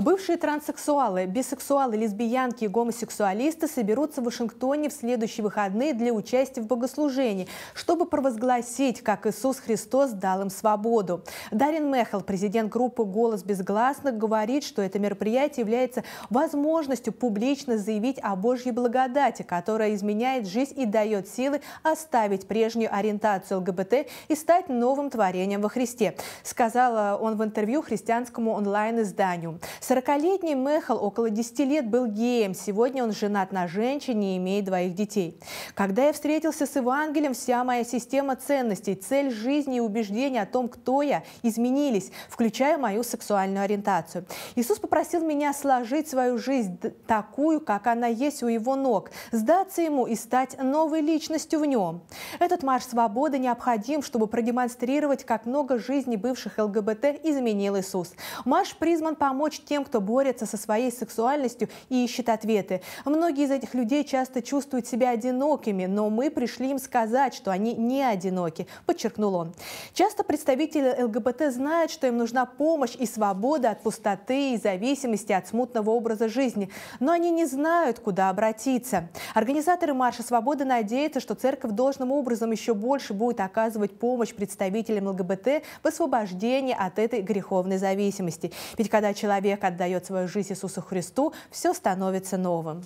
Бывшие транссексуалы, бисексуалы, лесбиянки и гомосексуалисты соберутся в Вашингтоне в следующие выходные для участия в богослужении, чтобы провозгласить, как Иисус Христос дал им свободу. Дарин Мехал, президент группы «Голос безгласных», говорит, что это мероприятие является возможностью публично заявить о Божьей благодати, которая изменяет жизнь и дает силы оставить прежнюю ориентацию ЛГБТ и стать новым творением во Христе, сказал он в интервью христианскому онлайн-изданию. 40-летний Мехал около 10 лет был геем. Сегодня он женат на женщине и имеет двоих детей. Когда я встретился с Евангелием, вся моя система ценностей, цель жизни и убеждения о том, кто я, изменились, включая мою сексуальную ориентацию. Иисус попросил меня сложить свою жизнь такую, как она есть у его ног, сдаться ему и стать новой личностью в нем. Этот марш свободы необходим, чтобы продемонстрировать, как много жизни бывших ЛГБТ изменил Иисус. Марш призван помочь тем, тем, кто борется со своей сексуальностью и ищет ответы. Многие из этих людей часто чувствуют себя одинокими, но мы пришли им сказать, что они не одиноки, подчеркнул он. Часто представители ЛГБТ знают, что им нужна помощь и свобода от пустоты и зависимости от смутного образа жизни, но они не знают, куда обратиться. Организаторы Марша Свободы надеются, что церковь должным образом еще больше будет оказывать помощь представителям ЛГБТ в освобождении от этой греховной зависимости. Ведь когда человек человек отдает свою жизнь Иисусу Христу, все становится новым.